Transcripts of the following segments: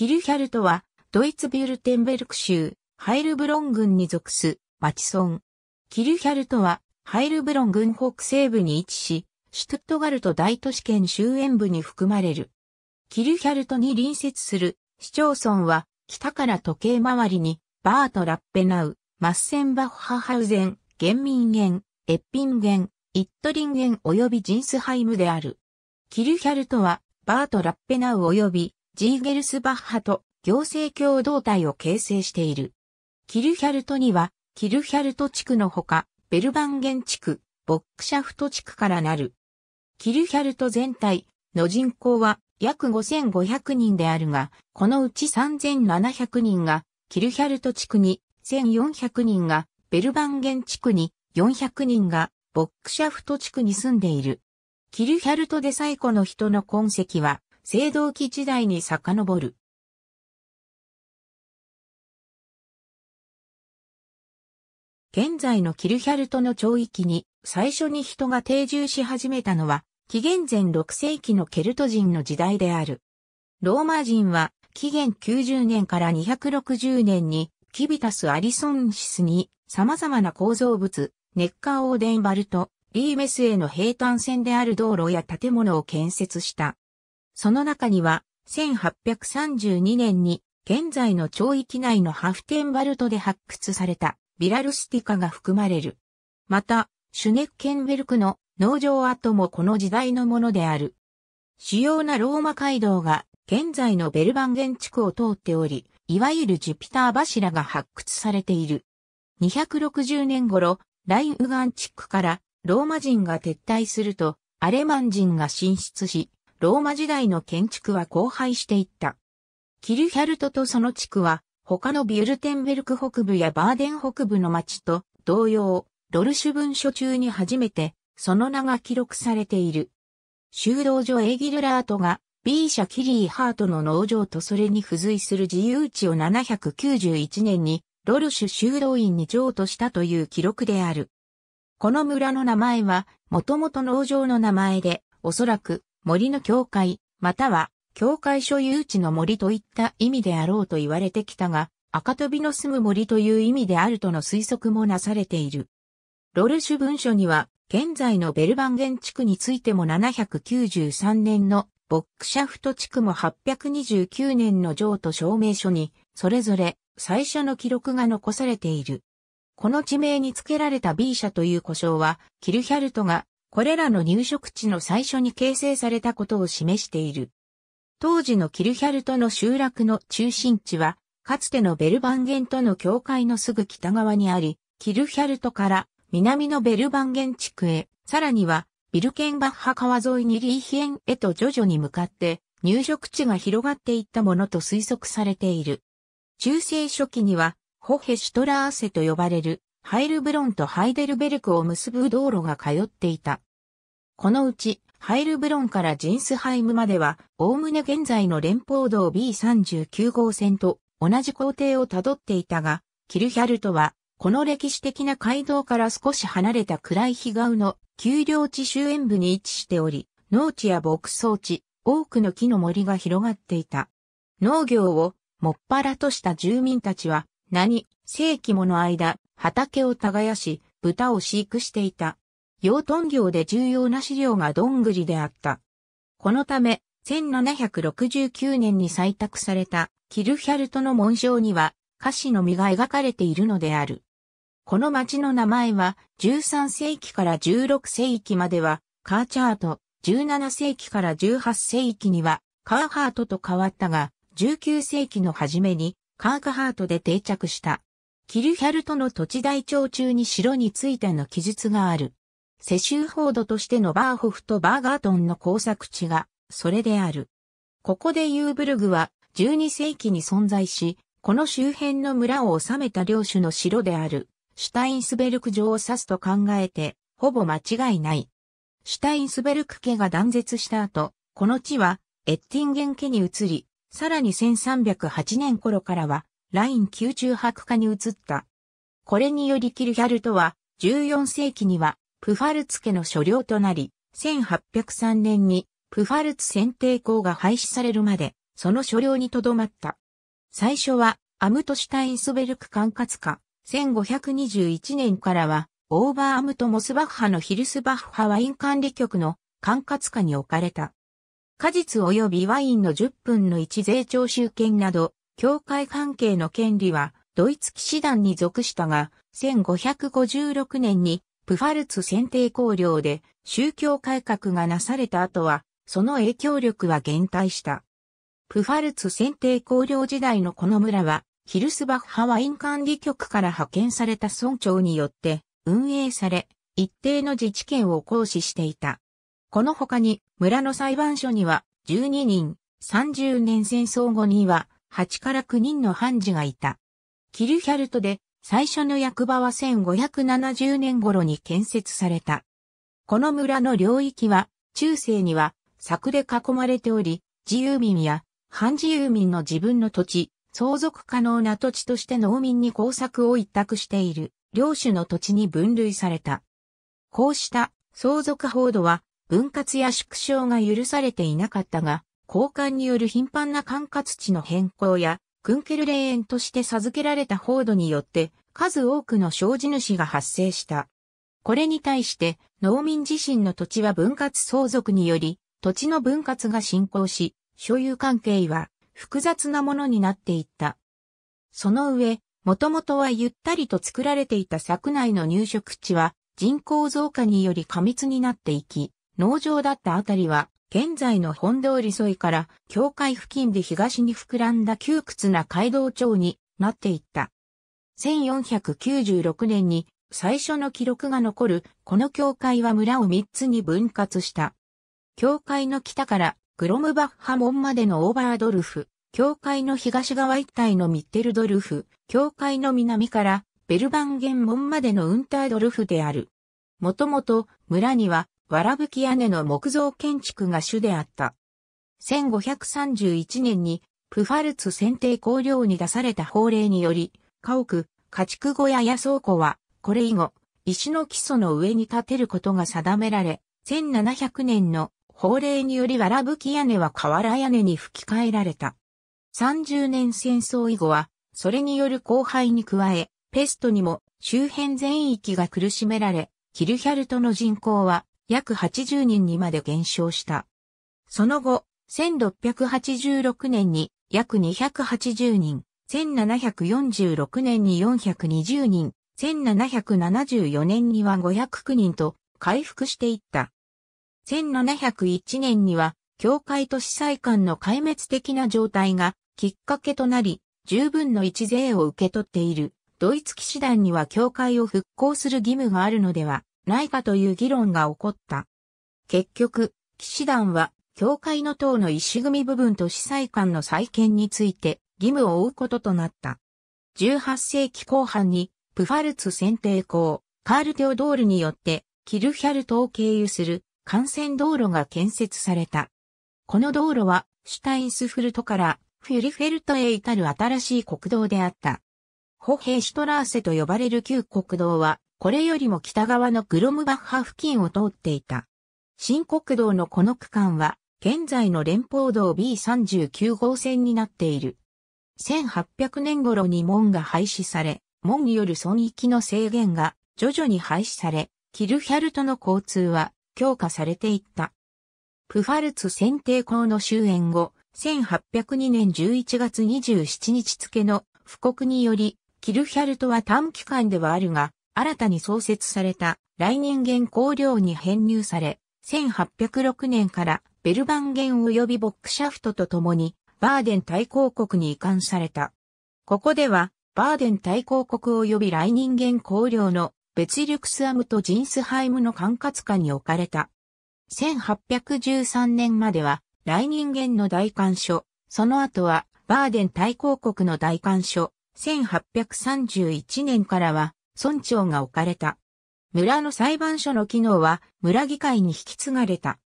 キルヒャルトは、ドイツビュルテンベルク州、ハイルブロン郡に属す、町村。キルヒャルトは、ハイルブロン郡北西部に位置し、シュトットガルト大都市圏周辺部に含まれる。キルヒャルトに隣接する市町村は、北から時計回りに、バート・ラッペナウ、マッセンバッハハウゼン、ゲンミンゲン、エッピンゲン、イットリンゲン及びジンスハイムである。キルヒャルトは、バート・ラッペナウ及びジーゲルスバッハと行政共同体を形成している。キルヒャルトには、キルヒャルト地区のほか、ベルバンゲン地区、ボックシャフト地区からなる。キルヒャルト全体の人口は約5500人であるが、このうち3700人がキルヒャルト地区に、1400人がベルバンゲン地区に、400人がボックシャフト地区に住んでいる。キルヒャルトで最古の人の痕跡は青銅器時代に遡る。現在のキルヒャルトの町域に最初に人が定住し始めたのは紀元前6世紀のケルト人の時代である。ローマ人は紀元90年から260年にキビタス・アリソンシスに様々な構造物、ネッカーオーデンバルト、リーメスへの平坦線である道路や建物を建設した。その中には、1832年に、現在の町域内のハフテンバルトで発掘された、ビラルスティカが含まれる。また、シュネッケンベルクの農場跡もこの時代のものである。主要なローマ街道が現在のベルバンゲン地区を通っており、いわゆるジュピター柱が発掘されている。260年頃、ラインウガン地区からローマ人が撤退すると、アレマン人が進出し、ローマ時代の建築は荒廃していった。キルヒャルトとその地区は、他のビュルテンベルク北部やバーデン北部の町と同様、ロルシュ文書中に初めて、その名が記録されている。修道所エギルラートが、B 社キリーハートの農場とそれに付随する自由地を791年に、ロルシュ修道院に譲渡したという記録である。この村の名前は、もともと農場の名前で、おそらく、森の教会、または教会所有地の森といった意味であろうと言われてきたが、赤飛びの住む森という意味であるとの推測もなされている。ロルシュ文書には、現在のベルバンゲン地区についても793年のボックシャフト地区も829年の城と証明書に、それぞれ最初の記録が残されている。この地名に付けられた B 社という故障は、キルヒャルトがこれらの入植地の最初に形成されたことを示している。当時のキルヒャルトの集落の中心地は、かつてのベルバンゲンとの境界のすぐ北側にあり、キルヒャルトから南のベルバンゲン地区へ、さらにはビルケンバッハ川沿いにリーヒエンへと徐々に向かって入植地が広がっていったものと推測されている。中世初期には、ホヘシュトラーセと呼ばれるハイルブロンとハイデルベルクを結ぶ道路が通っていた。このうち、ハイルブロンからジンスハイムまでは、おおむね現在の連邦道 B39 号線と同じ工程をたどっていたが、キルヒャルトは、この歴史的な街道から少し離れた暗い日顔の丘陵地周辺部に位置しており、農地や牧草地、多くの木の森が広がっていた。農業をもっぱらとした住民たちは、何世紀もの間、畑を耕し、豚を飼育していた。養豚業で重要な資料がどんぐりであった。このため、1769年に採択されたキルヒャルトの紋章には、歌詞の実が描かれているのである。この町の名前は、13世紀から16世紀までは、カーチャート、17世紀から18世紀には、カーハートと変わったが、19世紀の初めに、カーカハートで定着した。キルヒャルトの土地台帳中に城についての記述がある。世襲報道としてのバーホフとバーガートンの工作地が、それである。ここでユーブルグは、12世紀に存在し、この周辺の村を治めた領主の城である、シュタインスベルク城を指すと考えて、ほぼ間違いない。シュタインスベルク家が断絶した後、この地は、エッティンゲン家に移り、さらに1308年頃からは、ライン級中白化に移った。これによりキルヒャルトは、14世紀には、プファルツ家の所領となり、1803年に、プファルツ選定校が廃止されるまで、その所領に留まった。最初は、アムトシュタインスベルク管轄下、1521年からは、オーバーアムト・モスバッハのヒルスバッハワイン管理局の管轄下に置かれた。果実及びワインの10分の1税徴収権など、教会関係の権利はドイツ騎士団に属したが、1556年にプファルツ選定公領で宗教改革がなされた後は、その影響力は減退した。プファルツ選定公領時代のこの村は、ヒルスバッハワイン管理局から派遣された村長によって運営され、一定の自治権を行使していた。この他に村の裁判所には12人、30年戦争後には8から9人の判事がいた。キルヒャルトで最初の役場は1570年頃に建設された。この村の領域は中世には柵で囲まれており、自由民や反自由民の自分の土地、相続可能な土地として農民に工作を一択している領主の土地に分類された。こうした相続報道は分割や縮小が許されていなかったが、交換による頻繁な管轄地の変更や、クンケル霊園として授けられた報道によって、数多くの生地主が発生した。これに対して、農民自身の土地は分割相続により、土地の分割が進行し、所有関係は複雑なものになっていった。その上、もともとはゆったりと作られていた柵内の入植地は人口増加により過密になっていき、農場だったあたりは現在の本通り沿いから、境界付近で東に膨らんだ窮屈な街道町になっていった。1496年に最初の記録が残る、この教会は村を3つに分割した。教会の北からグロムバッハ門までのオーバードルフ、教会の東側一帯のミッテルドルフ、教会の南からベルバンゲン門までのウンタードルフである。もともと村にはわらぶき屋根の木造建築が主であった。1531年に、プファルツ選定工領に出された法令により、家屋、家畜小屋や倉庫は、これ以後、石の基礎の上に建てることが定められ、1700年の法令によりわらぶき屋根は瓦屋根に吹き替えられた。30年戦争以後は、それによる荒廃に加え、ペストにも周辺全域が苦しめられ、キルヒャルトの人口は約80人にまで減少した。その後、1686年に約280人、1746年に420人、1774年には509人と回復していった。1701年には、教会と司祭官の壊滅的な状態がきっかけとなり、十分の一税を受け取っている。ドイツ騎士団には教会を復興する義務があるのではないかという議論が起こった。結局、騎士団は、教会の塔の石組部分と司祭官の再建について義務を負うこととなった。18世紀後半に、プファルツ選定校、カール・テオドールによって、キルヒャルトを経由する幹線道路が建設された。この道路は、シュタインスフルトからフュリフェルトへ至る新しい国道であった。ホヘイシュトラーセと呼ばれる旧国道は、これよりも北側のグロムバッハ付近を通っていた。新国道のこの区間は、現在の連邦道 B39 号線になっている。1800年頃に門が廃止され、門による損益の制限が徐々に廃止され、キルヒャルトの交通は強化されていった。プファルツ選定校の終焉後、1802年11月27日付の布告により、キルヒャルトは短期間ではあるが、新たに創設された来人間稿寮に編入され、1806年からベルバンゲン及びボックシャフトと共にバーデン大公国に移管された。ここではバーデン大公国及び来人間公領のベツリュクスアムとジンスハイムの管轄下に置かれた。1813年までは来人間の大官所、その後はバーデン大公国の大官所、1831年からは村長が置かれた。村の裁判所の機能は村議会に引き継がれた。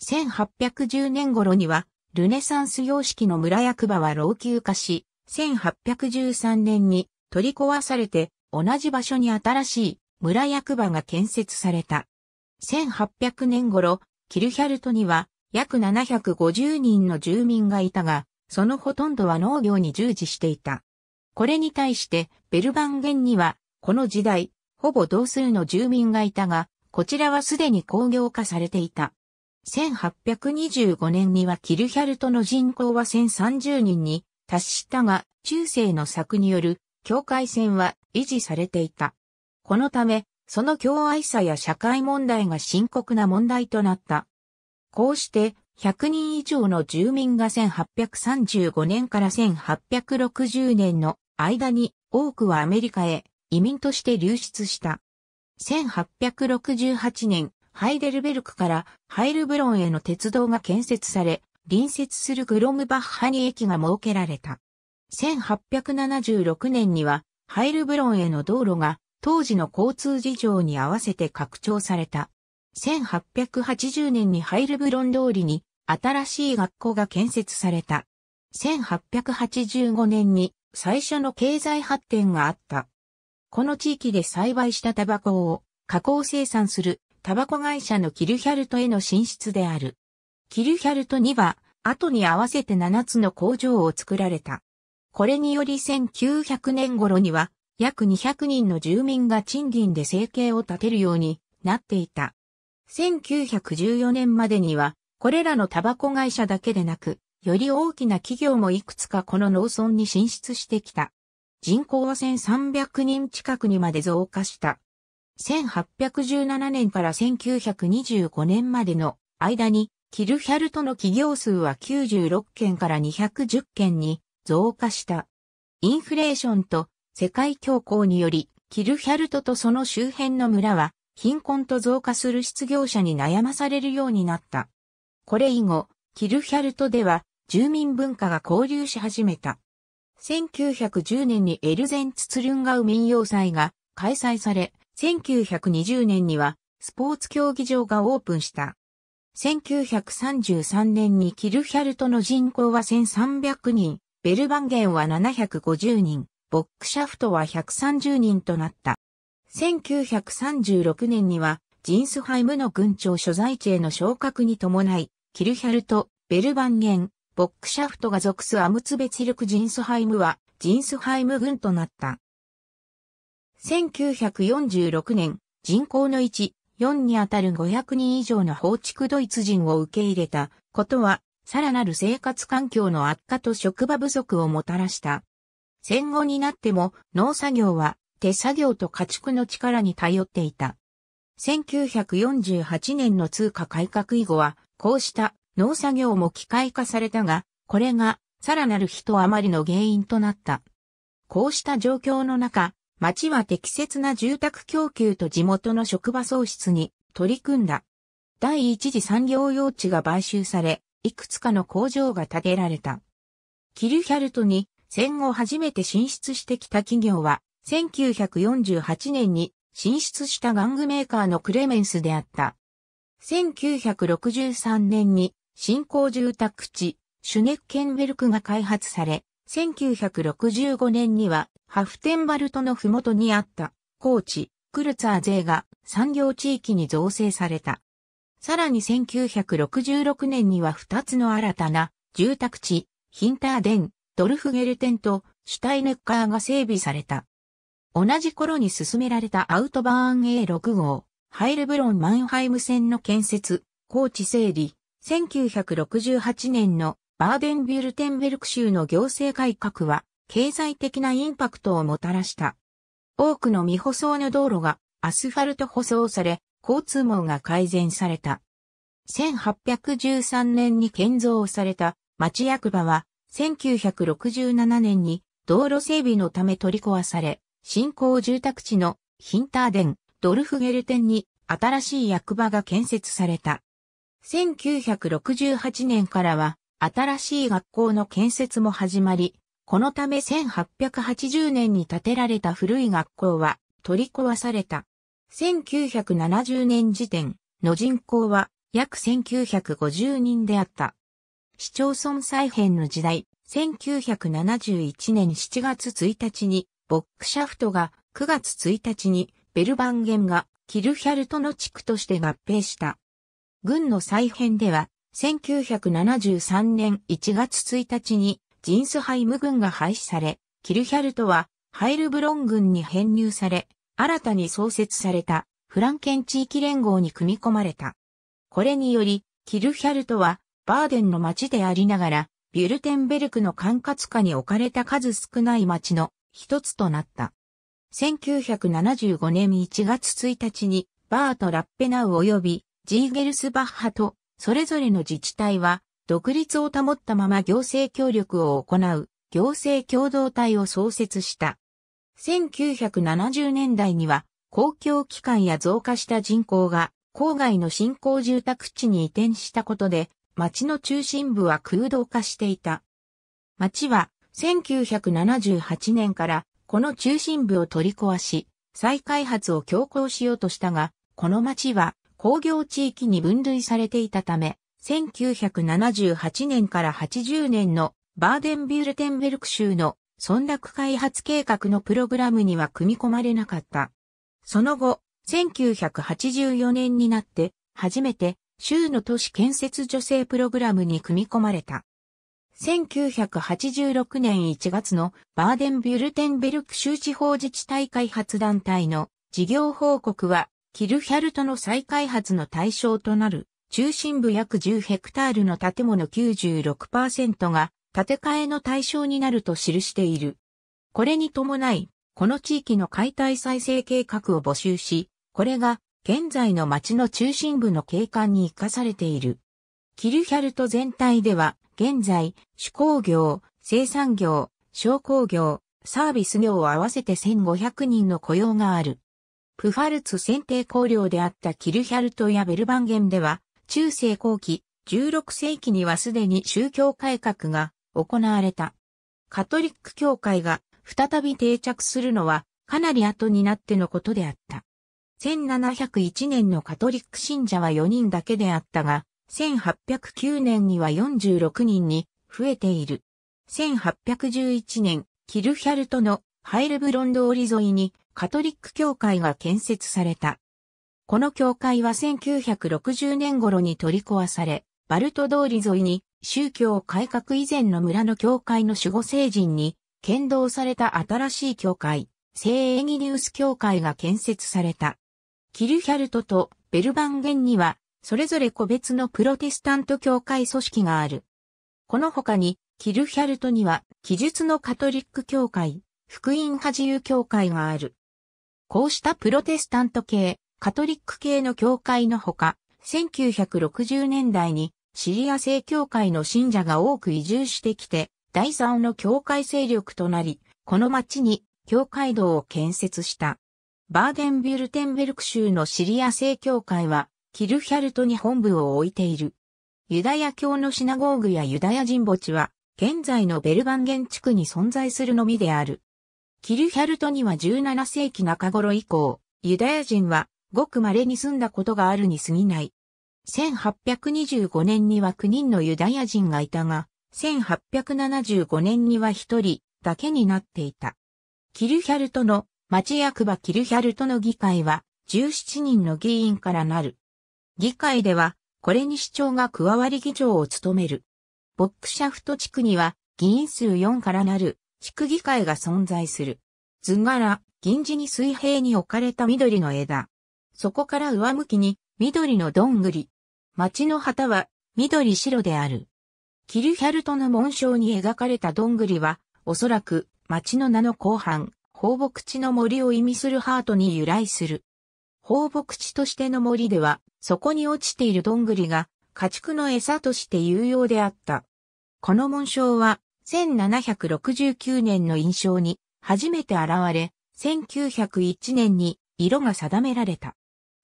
1810年頃には、ルネサンス様式の村役場は老朽化し、1813年に取り壊されて、同じ場所に新しい村役場が建設された。1800年頃、キルヒャルトには約750人の住民がいたが、そのほとんどは農業に従事していた。これに対してベルバンゲンにはこの時代、ほぼ同数の住民がいたが、こちらはすでに工業化されていた。1825年にはキルヒャルトの人口は1030人に達したが、中世の策による境界線は維持されていた。このため、その共愛さや社会問題が深刻な問題となった。こうして、100人以上の住民が1835年から1860年の間に多くはアメリカへ移民として流出した。1868年、ハイデルベルクからハイルブロンへの鉄道が建設され、隣接するグロムバッハに駅が設けられた。1876年には、ハイルブロンへの道路が当時の交通事情に合わせて拡張された。1880年にハイルブロン通りに新しい学校が建設された。1885年に最初の経済発展があった。この地域で栽培したタバコを加工生産するタバコ会社のキルヒャルトへの進出である。キルヒャルトには、後に合わせて7つの工場を作られた。これにより1900年頃には、約200人の住民が賃金で生計を立てるようになっていた。1914年までには、これらのタバコ会社だけでなく、より大きな企業もいくつかこの農村に進出してきた。人口は1300人近くにまで増加した。1817年から1925年までの間に、キルヒャルトの企業数は96件から210件に増加した。インフレーションと世界恐慌により、キルヒャルトとその周辺の村は、貧困と増加する失業者に悩まされるようになった。これ以後、キルヒャルトでは、住民文化が交流し始めた。1910年にエルゼンツツルンガウ民謡祭が開催され、1920年にはスポーツ競技場がオープンした。1933年にキルヒャルトの人口は1300人、ベルバンゲンは750人、ボックシャフトは130人となった。1936年にはジンスハイムの軍庁所在地への昇格に伴い、キルヒャルト、ベルバンゲン、ボックシャフトが属すアムツベツルク・ジンスハイムは、ジンスハイム軍となった。1946年、人口の1、4にあたる500人以上の放築ドイツ人を受け入れたことは、さらなる生活環境の悪化と職場不足をもたらした。戦後になっても農作業は手作業と家畜の力に頼っていた。1948年の通貨改革以後は、こうした農作業も機械化されたが、これがさらなる人余りの原因となった。こうした状況の中、町は適切な住宅供給と地元の職場創出に取り組んだ。第一次産業用地が買収され、いくつかの工場が建てられた。キルヒャルトに戦後初めて進出してきた企業は、1948年に進出した玩具メーカーのクレメンスであった。1963年に新興住宅地、シュネッケンベルクが開発され、1965年にはハフテンバルトの麓にあった高地、クルツァー勢が産業地域に造成された。さらに1966年には2つの新たな住宅地、ヒンターデン、ドルフゲルテンとシュタイネッカーが整備された。同じ頃に進められたアウトバーン A6 号、ハイルブロン・マンハイム線の建設、高地整理、1968年のバーデンビュルテンベルク州の行政改革は経済的なインパクトをもたらした。多くの未舗装の道路がアスファルト舗装され、交通網が改善された。1813年に建造された町役場は1967年に道路整備のため取り壊され、新興住宅地のヒンターデン、ドルフゲルテンに新しい役場が建設された。1968年からは新しい学校の建設も始まり、このため1880年に建てられた古い学校は取り壊された。1970年時点の人口は約1950人であった。市町村再編の時代、1971年7月1日にボックシャフトが9月1日にベルバンゲンがキルヒャルトの地区として合併した。軍の再編では、1973年1月1日にジンスハイム軍が廃止され、キルヒャルトはハイルブロン軍に編入され、新たに創設されたフランケン地域連合に組み込まれた。これにより、キルヒャルトはバーデンの町でありながら、ビュルテンベルクの管轄下に置かれた数少ない町の一つとなった。1975年1月1日にバート・ラッペナウ及びジーゲルスバッハと、それぞれの自治体は、独立を保ったまま行政協力を行う、行政共同体を創設した。1970年代には、公共機関や増加した人口が、郊外の新興住宅地に移転したことで、町の中心部は空洞化していた。町は、1978年からこの中心部を取り壊し、再開発を強行しようとしたが、この町は工業地域に分類されていたため、1978年から80年のバーデンビュルテンベルク州の村落開発計画のプログラムには組み込まれなかった。その後、1984年になって初めて州の都市建設助成プログラムに組み込まれた。1986年1月のバーデンビュルテンベルク州地方自治体開発団体の事業報告はキルヒャルトの再開発の対象となる中心部約10ヘクタールの建物96%が建て替えの対象になると記している。これに伴い、この地域の解体再生計画を募集し、これが現在の町の中心部の景観に生かされている。キルヒャルト全体では、現在、手工業、生産業、商工業、サービス業を合わせて1500人の雇用がある。プファルツ選定公領であったキルヒャルトやベルバンゲンでは、中世後期、16世紀にはすでに宗教改革が行われた。カトリック教会が再び定着するのはかなり後になってのことであった。1701年のカトリック信者は4人だけであったが、1809年には46人に増えている。1811年、キルヒャルトのハイルブロン通り沿いにカトリック教会が建設された。この教会は1960年頃に取り壊され、バルト通り沿いに宗教改革以前の村の教会の守護聖人に剣道された新しい教会、聖エギリウス教会が建設された。キルヒャルトとベルバンゲンには、それぞれ個別のプロテスタント教会組織がある。この他に、キルヒャルトには、記述のカトリック教会、福音派自由教会がある。こうしたプロテスタント系、カトリック系の教会のほか、1960年代にシリア正教会の信者が多く移住してきて、第三の教会勢力となり、この町に教会堂を建設した。バーデンビュルテンベルク州のシリア正教会は、キルヒャルトに本部を置いている。ユダヤ教のシナゴーグやユダヤ人墓地は、現在のベルバン原地区に存在するのみである。キルヒャルトには17世紀中頃以降、ユダヤ人はごく稀に住んだことがあるに過ぎない。1825年には9人のユダヤ人がいたが、1875年には1人だけになっていた。キルヒャルトの町役場キルヒャルトの議会は17人の議員からなる。議会ではこれに市長が加わり議長を務める。ボックシャフト地区には議員数4からなる地区議会が存在する。図柄、銀地に水平に置かれた緑の枝。そこから上向きに緑のどんぐり。町の旗は緑白である。キルヒャルトの紋章に描かれたどんぐりは、おそらく町の名の後半、放牧地の森を意味するハートに由来する。放牧地としての森では、そこに落ちているどんぐりが家畜の餌として有用であった。この紋章は1769年の印象に初めて現れ、1901年に色が定められた。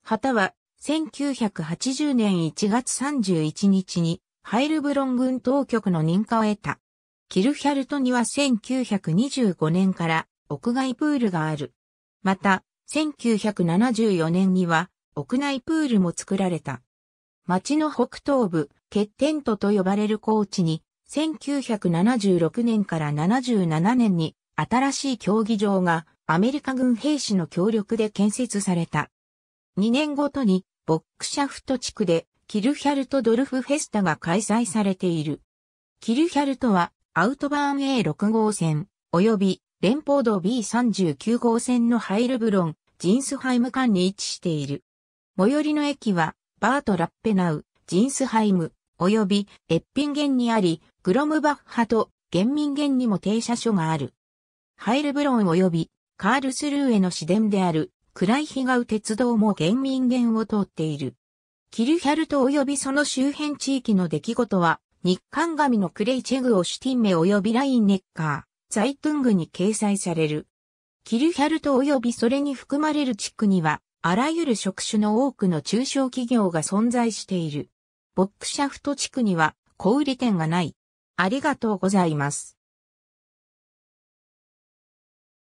旗は1980年1月31日にハイルブロン軍当局の認可を得た。キルヒャルトには1925年から屋外プールがある。また、1974年には屋内プールも作られた。町の北東部、ケッテントと呼ばれる高地に1976年から77年に新しい競技場がアメリカ軍兵士の協力で建設された。2年ごとにボックシャフト地区でキルヒャルトドルフフェスタが開催されている。キルヒャルトはアウトバーン A6 号線及び連邦道 B39 号線のハイルブロン、ジンスハイム間に位置している。最寄りの駅はバートラッペナウ、ジンスハイム、及び、越品源にあり、グロムバッハと、厳民源にも停車所がある。ハイルブロン及び、カールスルーへの市電である、クライヒガウ鉄道も厳民源を通っている。キルヒャルト及びその周辺地域の出来事は、日韓紙のクレイチェグオシュティンメ及びラインネッカー、ザイトゥングに掲載される。キルヒャルト及びそれに含まれる地区には、あらゆる職種の多くの中小企業が存在している。ボックシャフト地区には小売店がない。ありがとうございます。